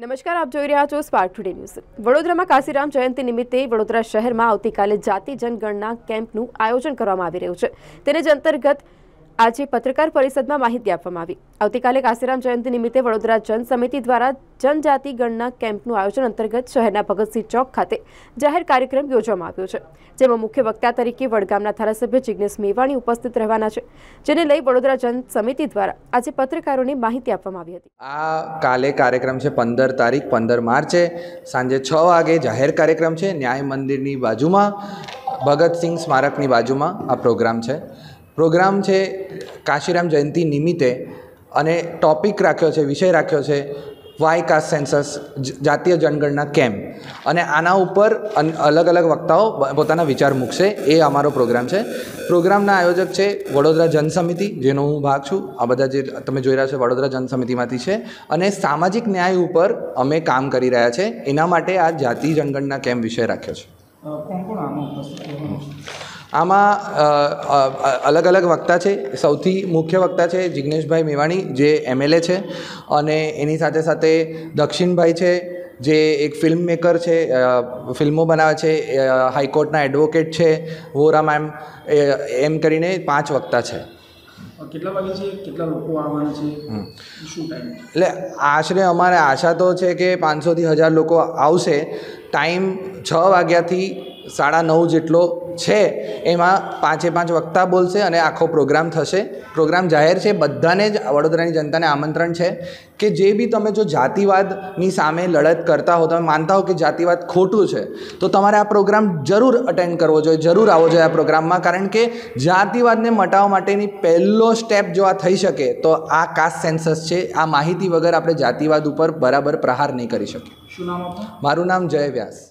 નમસ્કાર આપ જોઈ રહ્યા છો સ્પાર્ક ટુડે ન્યૂઝ વડોદરામાં કાશીરામ જયંતિ નિમિત્તે વડોદરા શહેરમાં આવતીકાલે જાતિ જનગણના કેમ્પનું આયોજન કરવામાં આવી રહ્યું છે તેને જ અંતર્ગત આજે પત્રકાર પરિષદમાં માહિતી આપવામાં આવી આવતીકાલે કાશીરામ જયંતિ નિમિત્તે વડોદરા જન સમિતિ દ્વારા જનજાતિ ગણના કેમ્પનું આયોજન અંતર્ગત શહેરના ભગતસિંહ ચોક ખાતે જાહેર કાર્યક્રમ યોજવામાં આવ્યો છે જેમાં મુખ્ય વક્તા તરીકે વડગામના ધારાસભ્ય જિજ્ઞેશ મેવાણી ઉપસ્થિત રહેવાના છે જેને લઈ વડોદરા જન સમિતિ દ્વારા આજે પત્રકારોને માહિતી આપવામાં આવી હતી આ કાલે કાર્યક્રમ છે પંદર તારીખ પંદર માર્ચે સાંજે છ વાગે જાહેર કાર્યક્રમ છે ન્યાય મંદિરની બાજુમાં ભગતસિંહ સ્મારકની બાજુમાં આ પ્રોગ્રામ છે પ્રોગ્રામ છે કાશીરામ જયંતી નિમિત્તે અને ટોપિક રાખ્યો છે વિષય રાખ્યો છે વાય કાસ્ટ સેન્સસ જાતીય જનગણના કેમ્પ અને આના ઉપર અલગ અલગ વક્તાઓ પોતાના વિચાર મૂકશે એ અમારો પ્રોગ્રામ છે પ્રોગ્રામના આયોજક છે વડોદરા જન સમિતિ જેનો હું ભાગ છું આ બધા જે તમે જોઈ રહ્યા છો વડોદરા જન સમિતિમાંથી છે અને સામાજિક ન્યાય ઉપર અમે કામ કરી રહ્યા છીએ એના માટે આ જાતિ જનગણના કેમ્પ વિષય રાખ્યો છે આમાં અલગ અલગ વક્તા છે સૌથી મુખ્ય વક્તા છે જિગ્નેશભાઈ મેવાણી જે એમએલએ છે અને એની સાથે સાથે દક્ષિણભાઈ છે જે એક ફિલ્મ મેકર છે ફિલ્મો બનાવે છે હાઈકોર્ટના એડવોકેટ છે વોરા મેમ એમ કરીને પાંચ વક્તા છે કેટલા એટલે આશરે અમારે આશા તો છે કે પાંચસોથી હજાર લોકો આવશે ટાઈમ છ વાગ્યાથી સાડા નવ જેટલો છે એમાં પાંચે પાંચ વક્તા બોલશે અને આખો પ્રોગ્રામ થશે પ્રોગ્રામ જાહેર છે બધાને જ વડોદરાની જનતાને આમંત્રણ છે કે જે બી તમે જો જાતિવાદની સામે લડત કરતા હો તમે માનતા હો કે જાતિવાદ ખોટું છે તો તમારે આ પ્રોગ્રામ જરૂર અટેન્ડ કરવો જોઈએ જરૂર આવવો જોઈએ આ પ્રોગ્રામમાં કારણ કે જાતિવાદને મટાવવા માટેની પહેલો સ્ટેપ જો આ થઈ શકે તો આ કાસ્ટ સેન્સસ છે આ માહિતી વગર આપણે જાતિવાદ ઉપર બરાબર પ્રહાર નહીં કરી શકીએ શું મારું નામ જય વ્યાસ